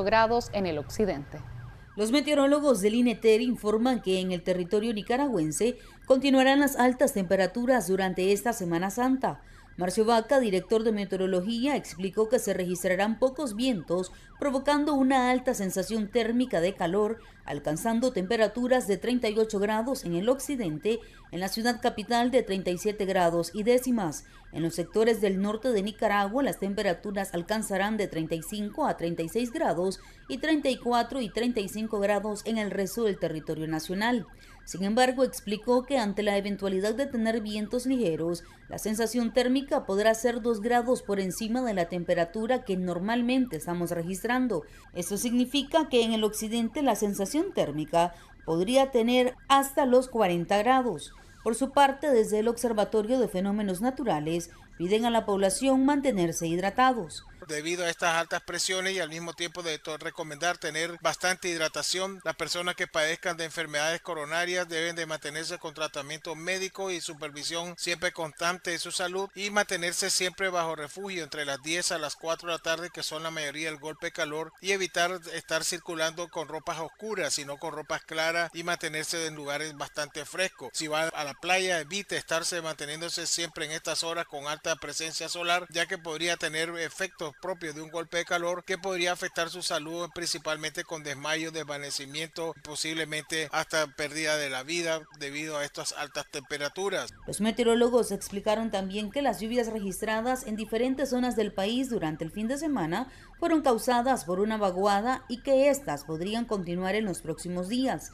grados en el occidente. Los meteorólogos del INETER informan que en el territorio nicaragüense continuarán las altas temperaturas durante esta Semana Santa, Marcio Vaca, director de meteorología, explicó que se registrarán pocos vientos, provocando una alta sensación térmica de calor, alcanzando temperaturas de 38 grados en el occidente, en la ciudad capital de 37 grados y décimas. En los sectores del norte de Nicaragua, las temperaturas alcanzarán de 35 a 36 grados y 34 y 35 grados en el resto del territorio nacional. Sin embargo, explicó que ante la eventualidad de tener vientos ligeros, la sensación térmica podrá ser 2 grados por encima de la temperatura que normalmente estamos registrando. Eso significa que en el occidente la sensación térmica podría tener hasta los 40 grados. Por su parte, desde el Observatorio de Fenómenos Naturales piden a la población mantenerse hidratados. Debido a estas altas presiones y al mismo tiempo de recomendar tener bastante hidratación, las personas que padezcan de enfermedades coronarias deben de mantenerse con tratamiento médico y supervisión siempre constante de su salud y mantenerse siempre bajo refugio entre las 10 a las 4 de la tarde que son la mayoría del golpe de calor y evitar estar circulando con ropas oscuras sino con ropas claras y mantenerse en lugares bastante frescos. Si van a la la playa evite estarse manteniéndose siempre en estas horas con alta presencia solar, ya que podría tener efectos propios de un golpe de calor que podría afectar su salud principalmente con desmayo, desvanecimiento, posiblemente hasta pérdida de la vida debido a estas altas temperaturas. Los meteorólogos explicaron también que las lluvias registradas en diferentes zonas del país durante el fin de semana fueron causadas por una vaguada y que estas podrían continuar en los próximos días.